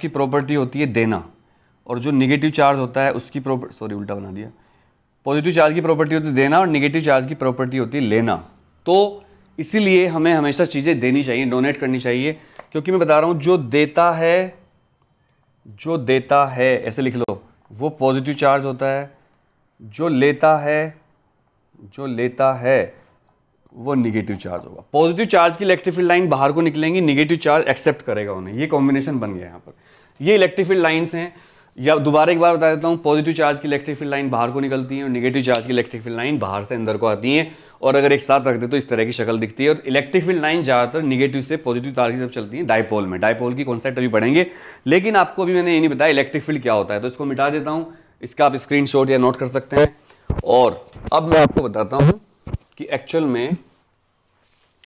की प्रॉपर्टी होती है देना और जो निगेटिव चार्ज होता है उसकी प्रॉपर्टी सॉरी उल्टा बना दिया पॉजिटिव चार्ज की प्रॉपर्टी होती है देना और निगेटिव चार्ज की प्रॉपर्टी होती है लेना तो इसीलिए हमें हमेशा चीज़ें देनी चाहिए डोनेट करनी चाहिए क्योंकि मैं बता रहा हूँ जो देता है जो देता है ऐसे लिख लो वो पॉजिटिव चार्ज होता है जो लेता है जो लेता है वो निगेटिव चार्ज होगा पॉजिटिव चार्ज की इलेक्ट्रिक लाइन बाहर को निकलेंगी निगेटिव चार्ज एक्सेप्ट करेगा उन्हें ये कॉम्बिनेशन बन गया यहाँ पर ये इलेक्ट्रिक लाइन्स हैं या दोबारा एक बार बता देता हूँ पॉजिटिव चार्ज की इलेक्ट्रिक फील्ड लाइन बाहर को निकलती है और निगेटिव चार्ज की इलेक्ट्रिक फील्ड लाइन बाहर से अंदर को आती है और अगर एक साथ रख दे तो इस तरह की शक्ल दिखती है और इलेक्ट्रिक फील्ड लाइन ज़्यादातर निगेटिव से पॉजिटिव तार की तरफ चलती है डायपोल में डायपोल की कॉन्सेप्ट अभी बढ़ेंगे लेकिन आपको अभी मैंने ये नहीं बताया इलेक्ट्रिक फील्ड क्या होता है तो इसको मिटा देता हूँ इसका आप स्क्रीन या नोट कर सकते हैं और अब मैं आपको बताता हूँ कि एक्चुअल में